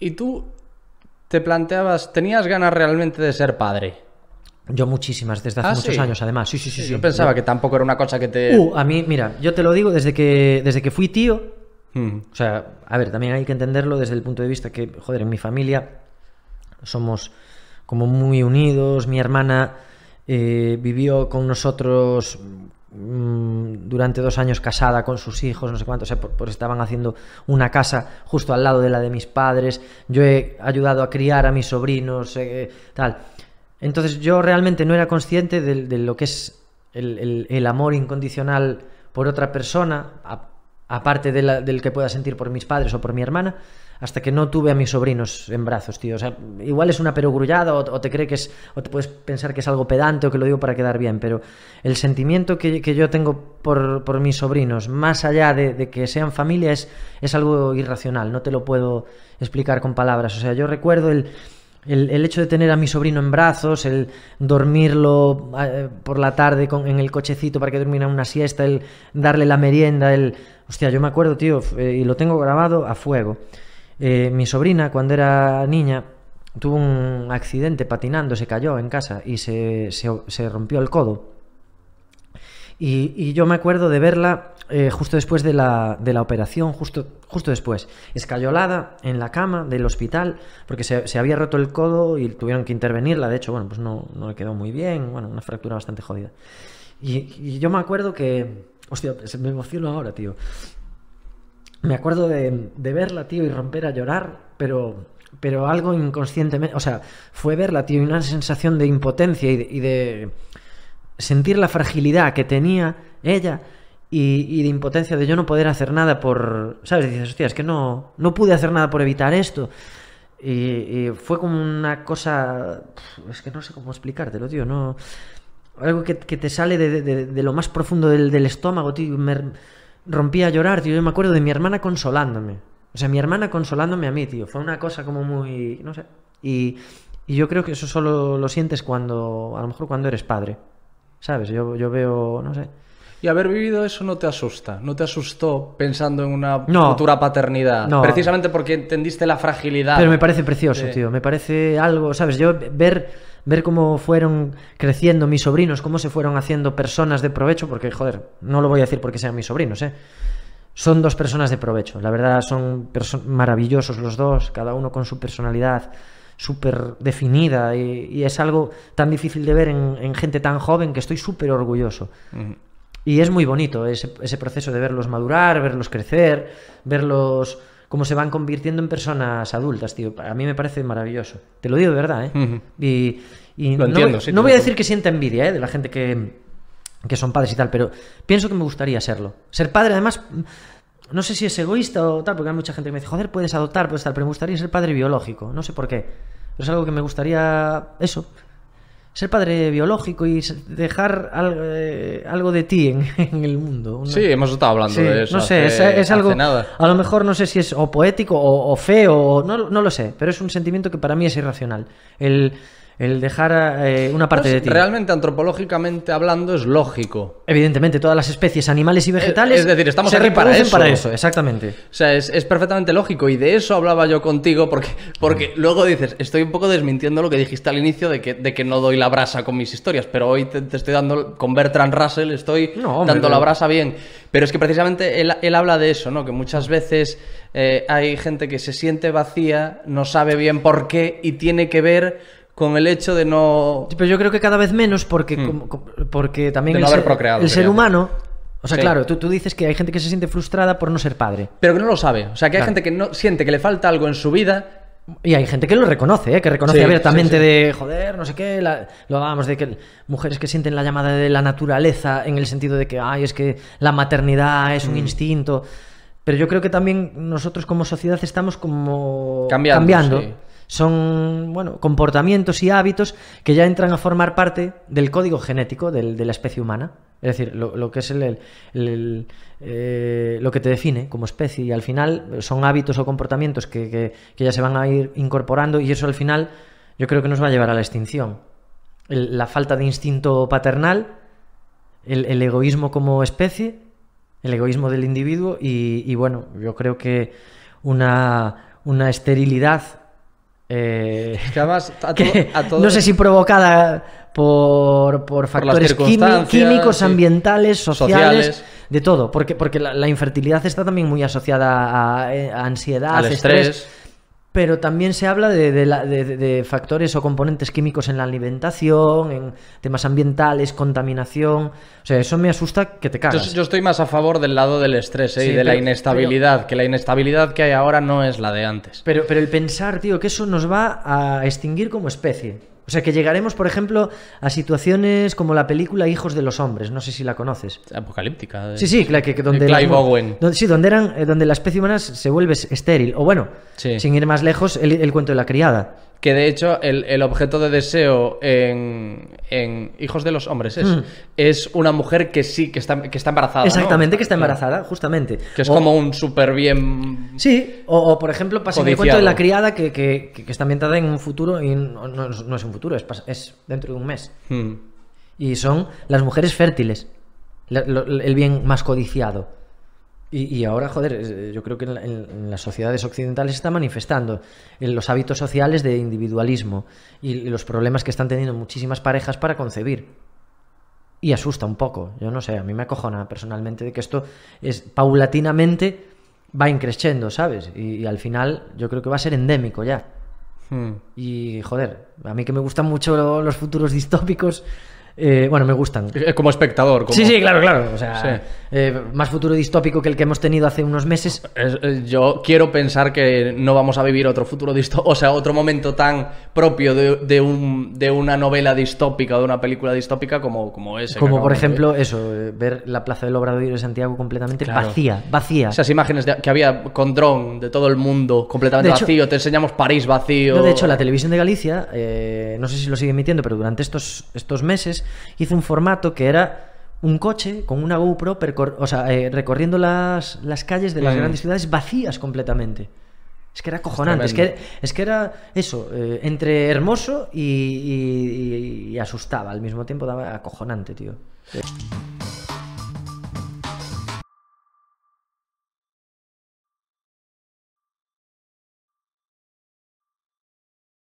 ¿Y tú te planteabas, tenías ganas realmente de ser padre? Yo muchísimas, desde hace ah, muchos años además. Sí, sí, sí. yo pensaba que tampoco era una cosa que te... Uh, a mí, mira, yo te lo digo desde que, desde que fui tío. Hmm. O sea, a ver, también hay que entenderlo desde el punto de vista que, joder, en mi familia somos como muy unidos. Mi hermana eh, vivió con nosotros mm, durante dos años casada con sus hijos, no sé cuántos, o sea, estaban haciendo una casa justo al lado de la de mis padres, yo he ayudado a criar a mis sobrinos, eh, tal. Entonces yo realmente no era consciente de, lo que es el, amor incondicional por otra persona, aparte del que pueda sentir por mis padres o por mi hermana, hasta que no tuve a mis sobrinos en brazos, tío. O sea, igual es una perogrullada o, te cree que es, o te puedes pensar que es algo pedante o que lo digo para quedar bien, pero el sentimiento que, yo tengo por, mis sobrinos, más allá de, que sean familia, es algo irracional, no te lo puedo explicar con palabras. O sea, yo recuerdo el el, hecho de tener a mi sobrino en brazos, el dormirlo ah, eh, por la tarde en el cochecito para que durmiera una siesta, el darle la merienda, el... Hostia, yo me acuerdo, tío, eh, y lo tengo grabado a fuego. Eh, mi sobrina, cuando era niña, tuvo un accidente patinando, se cayó en casa y se, se rompió el codo. Y, yo me acuerdo de verla eh, justo después de la, de la operación, justo, justo después, escayolada en la cama del hospital, porque se, se, había roto el codo y tuvieron que intervenirla. De hecho, bueno, pues no, no le quedó muy bien, bueno, una fractura bastante jodida. Y, yo me acuerdo que. Hostia, me emociono ahora, tío. Me acuerdo de, de verla, tío, y romper a llorar, pero pero algo inconscientemente, o sea, fue verla, tío, y una sensación de impotencia y de, sentir la fragilidad que tenía ella y, de impotencia de yo no poder hacer nada por, ¿sabes? Dices, hostia, es que no, no pude hacer nada por evitar esto. Y, fue como una cosa, es que no sé cómo explicártelo, tío, no... Algo que, te sale de, lo más profundo del, estómago, tío. Me rompí a llorar, tío. Yo me acuerdo de mi hermana consolándome. O sea, mi hermana consolándome a mí, tío. Fue una cosa como muy... no sé. Y, y yo creo que eso solo lo sientes cuando, a lo mejor cuando eres padre. ¿Sabes? Yo, yo veo, no sé. Y haber vivido eso no te asusta, no te asustó pensando en una futura paternidad, no. precisamente porque entendiste la fragilidad. Pero me parece precioso, tío, me parece algo, ¿sabes? Yo ver ver cómo fueron creciendo mis sobrinos, cómo se fueron haciendo personas de provecho, porque joder, no lo voy a decir porque sean mis sobrinos, ¿eh? Son dos personas de provecho, la verdad son maravillosos los dos, cada uno con su personalidad súper definida y, es algo tan difícil de ver en, gente tan joven que estoy súper orgulloso. Y es muy bonito ese, proceso de verlos madurar, verlos crecer, verlos cómo se van convirtiendo en personas adultas, tío. A mí me parece maravilloso. Te lo digo de verdad, ¿eh? Y, no, entiendo, no voy a decir que sienta envidia ¿eh? de la gente que, que son padres y tal, pero pienso que me gustaría serlo. Ser padre, además, no sé si es egoísta o tal, porque hay mucha gente que me dice, joder, puedes adoptar, puedes tal, pero me gustaría ser padre biológico. No sé por qué. Pero es algo que me gustaría. Eso. Ser padre biológico y dejar eh, algo, de ti en, el mundo. Sí, hemos estado hablando de eso. No sé, es, algo. Nada. A lo mejor no sé si es o poético o, feo, no, no lo sé, pero es un sentimiento que para mí es irracional. El el dejar eh, una parte pues, de ti. Realmente, antropológicamente hablando, es lógico. Evidentemente, todas las especies, animales y eh, vegetales. Es, decir, estamos se aquí para eso. exactamente. O sea, es, perfectamente lógico. Y de eso hablaba yo contigo, porque, porque mm. luego dices, estoy un poco desmintiendo lo que dijiste al inicio de que, no doy la brasa con mis historias, pero hoy te, estoy dando, con Bertrand Russell, estoy dando la brasa bien. Pero es que precisamente él, habla de eso, ¿no? Que muchas veces eh, hay gente que se siente vacía, no sabe bien por qué y tiene que ver con el hecho de no... Pero yo creo que cada vez menos porque, hmm. porque también el, ser, humano o sea, claro, tú, dices que hay gente que se siente frustrada por no ser padre. Pero que no lo sabe. O sea, que hay gente que no siente que le falta algo en su vida. Y hay gente que lo reconoce, ¿eh? que reconoce abiertamente de joder, no sé qué. Lo hablábamos de que mujeres que sienten la llamada de la naturaleza en el sentido de que, ay, es que la maternidad es un hmm. instinto. Pero yo creo que también nosotros como sociedad estamos como cambiando. cambiando son bueno, comportamientos y hábitos que ya entran a formar parte del código genético de la especie humana. Es decir, lo, que es el, eh, lo que te define como especie. Y al final son hábitos o comportamientos que, ya se van a ir incorporando y eso al final yo creo que nos va a llevar a la extinción. la falta de instinto paternal, el egoísmo como especie, el egoísmo del individuo y, bueno, yo creo que una, una esterilidad eh, no sé si provocada por, por factores químicos, ambientales, sociales, de todo. Porque, porque la, infertilidad está también muy asociada a, eh, ansiedad, al estrés pero también se habla de, factores o componentes químicos en la alimentación, en temas ambientales, contaminación. O sea, eso me asusta que te cagas. Yo, estoy más a favor del lado del estrés ¿eh? y de la inestabilidad, que la inestabilidad que hay ahora no es la de antes. Pero, pero el pensar, tío, que eso nos va a extinguir como especie. O sea, que llegaremos, por ejemplo, a situaciones como la película Hijos de los Hombres, no sé si la conoces. Apocalíptica. Eh. Sí, sí, que, donde... Owen. Donde, sí, donde, eran, eh, donde la especie humana se vuelve estéril. O bueno, sin ir más lejos, el cuento de la criada. Que de hecho, el, objeto de deseo en, Hijos de los Hombres es, hmm. es una mujer que sí, que está, que está embarazada. Exactamente, que está embarazada, justamente. Que es como un súper bien. Sí, o, por ejemplo, pasa el cuento de la criada que, está ambientada en un futuro, y no, es un futuro, es, dentro de un mes. Hmm. Y son las mujeres fértiles, el bien más codiciado. Y, ahora, joder, eh, yo creo que en, las sociedades occidentales se está manifestando en los hábitos sociales de individualismo y los problemas que están teniendo muchísimas parejas para concebir. Y asusta un poco, yo no sé, a mí me acojona personalmente de que esto es paulatinamente va increciendo, ¿sabes? Y, al final yo creo que va a ser endémico ya. Hmm. Y joder, a mí que me gustan mucho los futuros distópicos, eh, bueno, me gustan. Como espectador. Como... Sí, sí, claro, claro. O sea, eh, más futuro distópico que el que hemos tenido hace unos meses. Eh, yo quiero pensar que no vamos a vivir otro futuro distópico, o sea, otro momento tan propio de, una novela distópica o de una película distópica como, como ese. Como por ejemplo eso, eh, ver la Plaza del Obrador de Santiago completamente vacía, vacía. Esas imágenes que había con dron de todo el mundo completamente vacío, te enseñamos París vacío. de hecho, la televisión de Galicia, no sé si lo sigue emitiendo, pero durante estos, estos meses hizo un formato que era un coche con una GoPro o eh, recorriendo las, las, calles de las mm. grandes ciudades vacías completamente. Es que era cojonante, es que, es que era eso, eh, entre hermoso y, asustaba, al mismo tiempo daba acojonante, tío.